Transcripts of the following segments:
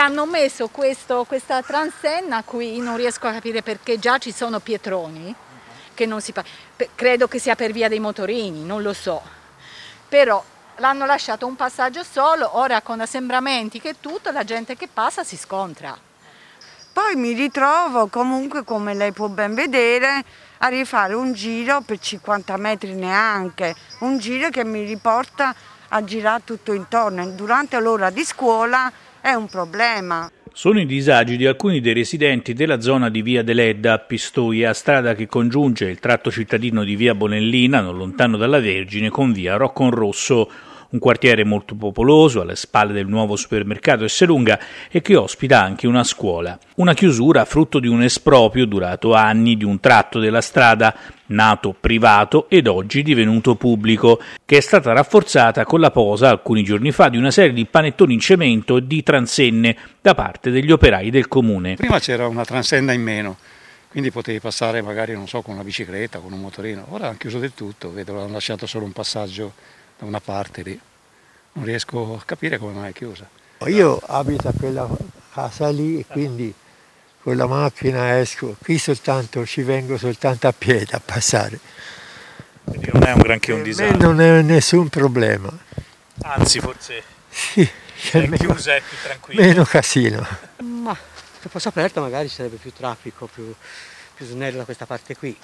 Hanno messo questo, questa transenna qui, non riesco a capire perché già ci sono pietroni che non si credo che sia per via dei motorini, non lo so. Però l'hanno lasciato un passaggio solo, ora con assembramenti che tutto, la gente che passa si scontra. Poi mi ritrovo comunque, come lei può ben vedere, a rifare un giro per 50 metri neanche, un giro che mi riporta a girare tutto intorno. Durante l'ora di scuola è un problema. Sono i disagi di alcuni dei residenti della zona di via Deledda a Pistoia, strada che congiunge il tratto cittadino di via Bonellina, non lontano dalla Vergine, con via Rocconrosso un quartiere molto popoloso alle spalle del nuovo supermercato Esselunga e che ospita anche una scuola. Una chiusura frutto di un esproprio durato anni di un tratto della strada nato privato ed oggi divenuto pubblico, che è stata rafforzata con la posa alcuni giorni fa di una serie di panettoni in cemento e di transenne da parte degli operai del comune. Prima c'era una transenna in meno, quindi potevi passare magari, non so, con una bicicletta, con un motorino. Ora hanno chiuso del tutto, vedo, hanno lasciato solo un passaggio da una parte lì. Non riesco a capire come mai è chiusa. Io abito a quella casa lì e quindi con la macchina esco, qui soltanto ci vengo soltanto a piedi a passare. Quindi non è un granché un disagio. Non è nessun problema. Anzi, forse sì, è meno, chiusa è più tranquilla. Meno casino. Ma se fosse aperto magari sarebbe più traffico, più, più snello da questa parte qui.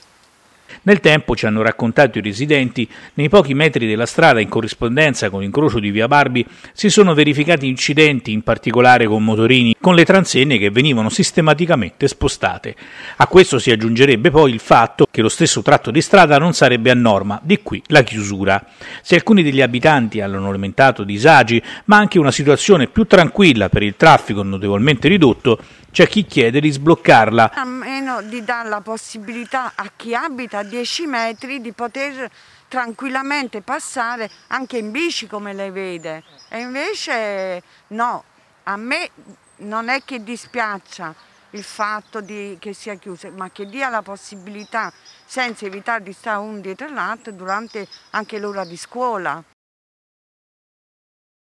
Nel tempo, ci hanno raccontato i residenti, nei pochi metri della strada in corrispondenza con l'incrocio di via Barbi si sono verificati incidenti, in particolare con motorini, con le transenne che venivano sistematicamente spostate. A questo si aggiungerebbe poi il fatto che lo stesso tratto di strada non sarebbe a norma, di qui la chiusura. Se alcuni degli abitanti hanno lamentato disagi, ma anche una situazione più tranquilla per il traffico notevolmente ridotto, c'è chi chiede di sbloccarla. A meno di dare la possibilità a chi abita a 10 metri di poter tranquillamente passare anche in bici come lei vede. E invece no, a me non è che dispiaccia il fatto di, che sia chiusa, ma che dia la possibilità, senza evitare di stare un dietro l'altro, durante anche l'ora di scuola.